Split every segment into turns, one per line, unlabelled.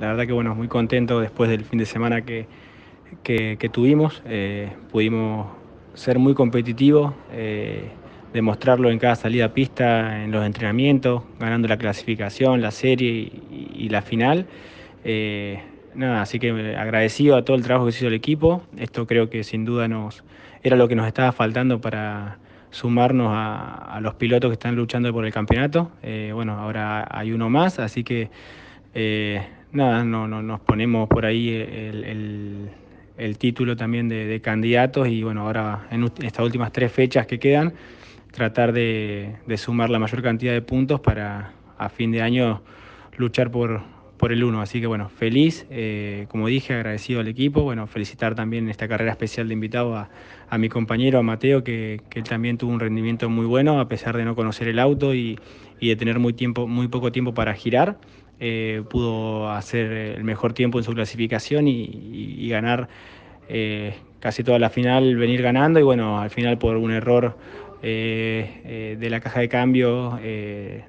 La verdad que bueno, muy contento después del fin de semana que, tuvimos. Eh, pudimos ser muy competitivos, eh, demostrarlo en cada salida a pista, en los entrenamientos, ganando la clasificación, la serie y, la final. Eh, nada, así que agradecido a todo el trabajo que hizo el equipo. Esto creo que sin duda nos era lo que nos estaba faltando para sumarnos a, a los pilotos que están luchando por el campeonato. bueno, ahora hay uno más, así que eh, nada, no, no, nos ponemos por ahí el, el, título también de, de, candidatos y bueno, ahora en estas últimas tres fechas que quedan, tratar de, de, sumar la mayor cantidad de puntos para a fin de año luchar por, por el uno Así que bueno, feliz, eh, como dije, agradecido al equipo, bueno, felicitar también en esta carrera especial de invitado a, a mi compañero, a Mateo, que, que, también tuvo un rendimiento muy bueno, a pesar de no conocer el auto y, y de tener muy, tiempo, muy poco tiempo para girar. Eh, pudo hacer el mejor tiempo en su clasificación y, ganar eh, casi toda la final, venir ganando y bueno, al final por un error eh, de la caja de cambio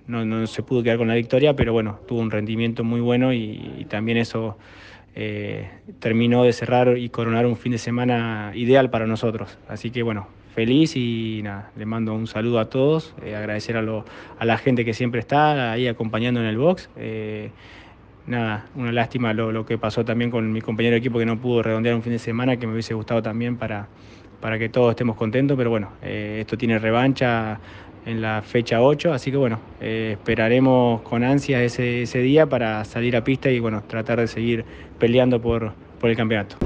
no, se pudo quedar con la victoria, pero bueno, tuvo un rendimiento muy bueno y también eso terminó de cerrar y coronar un fin de semana ideal para nosotros. Así que bueno, feliz y nada, le mando un saludo a todos, eh, agradecer a, a, la gente que siempre está ahí acompañando en el box. Eh, nada, una lástima lo, que pasó también con mi compañero de equipo que no pudo redondear un fin de semana, que me hubiese gustado también para, para que todos estemos contentos, pero bueno, eh, esto tiene revancha en la fecha 8, así que bueno, esperaremos con ansias ese, ese, día para salir a pista y bueno, tratar de seguir peleando por, por el campeonato.